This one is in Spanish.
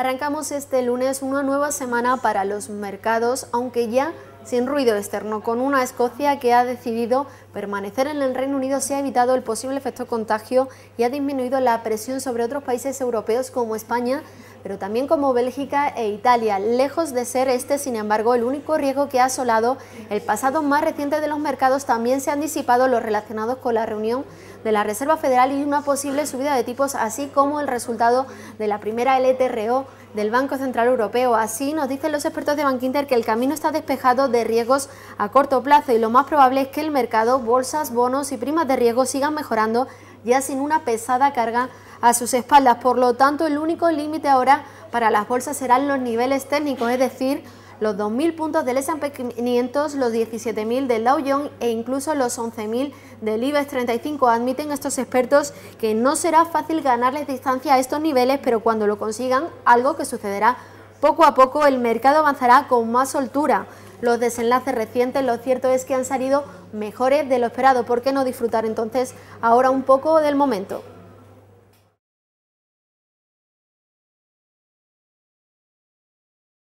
Arrancamos este lunes una nueva semana para los mercados, aunque ya sin ruido externo, con una Escocia que ha decidido permanecer en el Reino Unido se ha evitado el posible efecto contagio y ha disminuido la presión sobre otros países europeos como España, pero también como Bélgica e Italia, lejos de ser este, sin embargo, el único riesgo que ha asolado el pasado más reciente de los mercados, también se han disipado los relacionados con la reunión de la Reserva Federal y una posible subida de tipos, así como el resultado de la primera LTRO del Banco Central Europeo. Así nos dicen los expertos de Bankinter que el camino está despejado de riesgos a corto plazo y lo más probable es que el mercado, bolsas, bonos y primas de riesgo sigan mejorando ...ya sin una pesada carga a sus espaldas. Por lo tanto, el único límite ahora para las bolsas serán los niveles técnicos, es decir, los 2.000 puntos del S&P 500, los 17.000 del Dow Jones e incluso los 11.000 del IBEX 35. Admiten estos expertos que no será fácil ganarles distancia a estos niveles, pero cuando lo consigan, algo que sucederá poco a poco, el mercado avanzará con más soltura los desenlaces recientes, lo cierto es que han salido mejores de lo esperado. ¿Por qué no disfrutar entonces ahora un poco del momento?